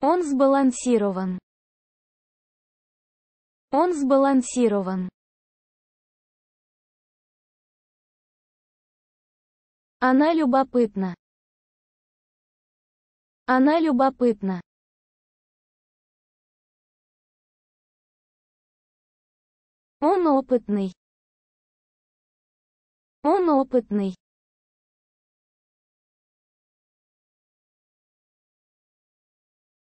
Он сбалансирован. Он сбалансирован. Она любопытна. Она любопытна. Он опытный. Он опытный.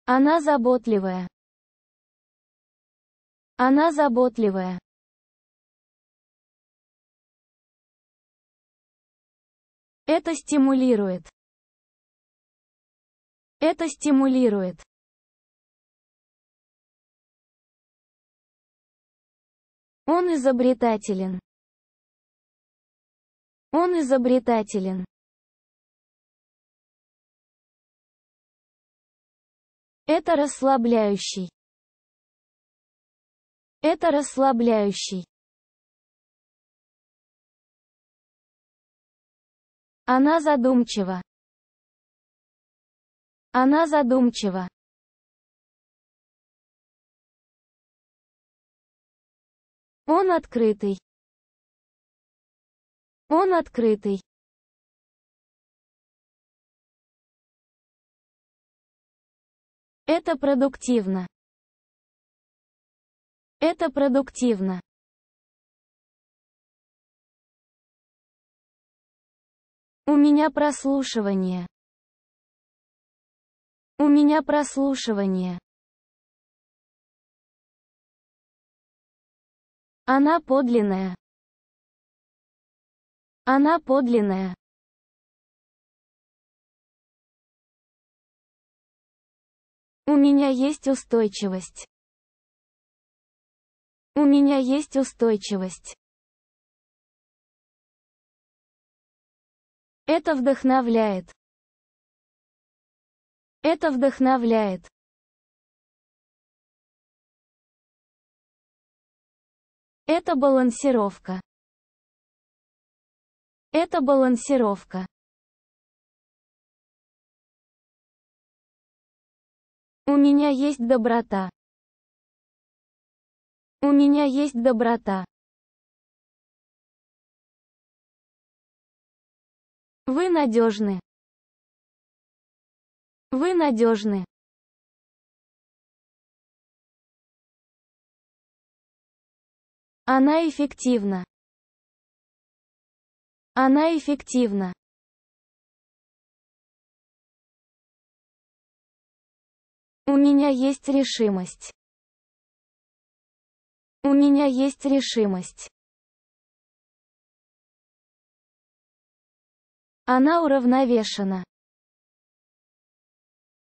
Она заботливая. Она заботливая. Это стимулирует. Это стимулирует. Он изобретателен. Он изобретателен. Это расслабляющий. Это расслабляющий. Она задумчива. Она задумчива. Он открытый. Он открытый. Это продуктивно. Это продуктивно. У меня прослушивание. У меня прослушивание. Она подлинная. Она подлинная. У меня есть устойчивость. У меня есть устойчивость. Это вдохновляет. Это вдохновляет. Это балансировка. Это балансировка. У меня есть доброта. У меня есть доброта. Вы надежны. Вы надежны. Она эффективна. Она эффективна. У меня есть решимость. У меня есть решимость. Она уравновешена.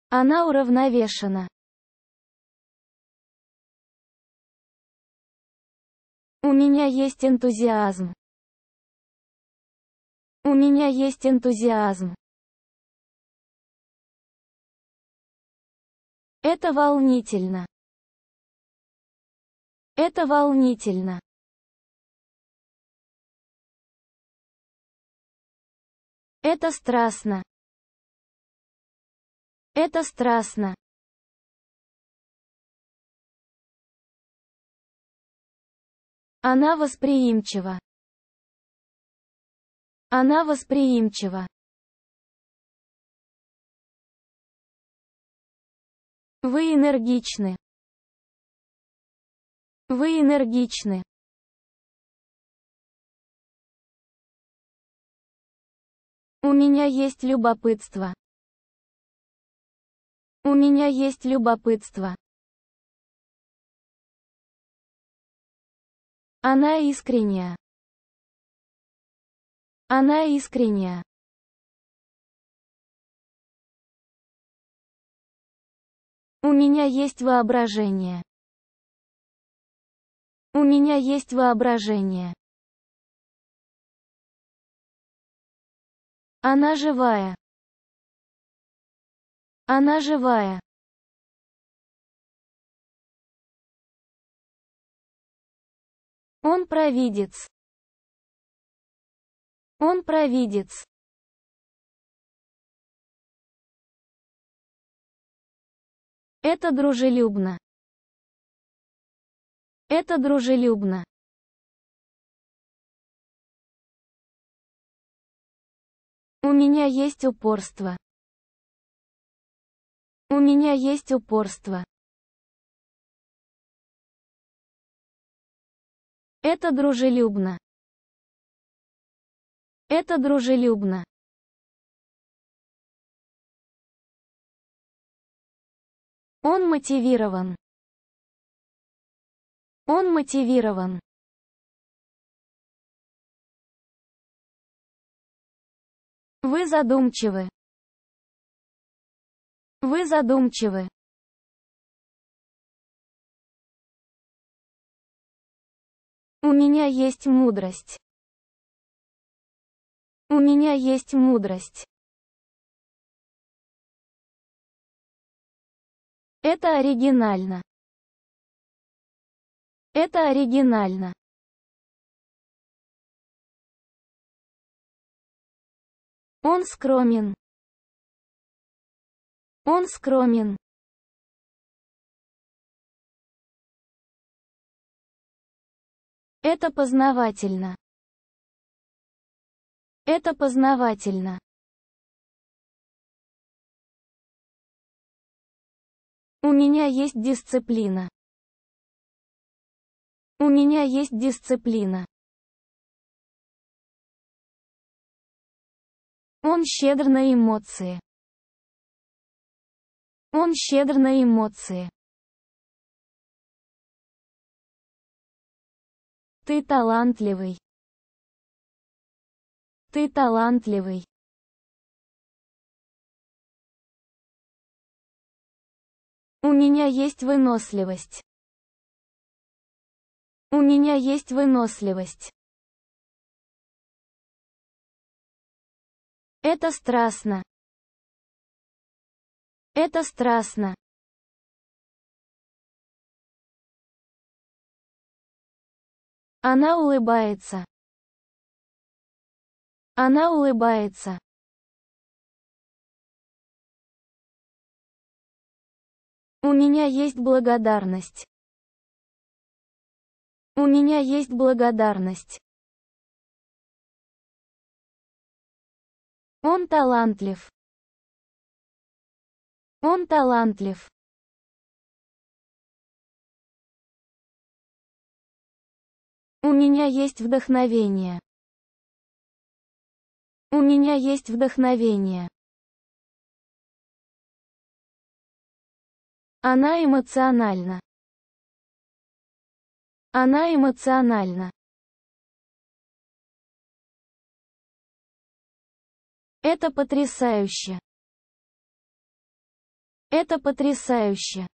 Она уравновешена. У меня есть энтузиазм. У меня есть энтузиазм. Это волнительно. Это волнительно. Это страстно. Это страстно. Она восприимчива. Она восприимчива. Вы энергичны. Вы энергичны. У меня есть любопытство. У меня есть любопытство. Она искренняя. Она искренняя. У меня есть воображение. У меня есть воображение. Она живая. Она живая. Он провидец. Он провидец. Это дружелюбно. Это дружелюбно. У меня есть упорство. У меня есть упорство. Это дружелюбно. Это дружелюбно. Он мотивирован. Он мотивирован. Вы задумчивы. Вы задумчивы. У меня есть мудрость. У меня есть мудрость. Это оригинально. Это оригинально. Он скромен. Он скромен. Это познавательно. Это познавательно. У меня есть дисциплина. У меня есть дисциплина. Он щедр на эмоции. Он щедр на эмоции. Ты талантливый. Ты талантливый. У меня есть выносливость. У меня есть выносливость. Это страстно. Это страстно. Она улыбается. Она улыбается. У меня есть благодарность. У меня есть благодарность. Он талантлив. Он талантлив. У меня есть вдохновение. У меня есть вдохновение. Она эмоциональна. Она эмоциональна. Это потрясающе. Это потрясающе.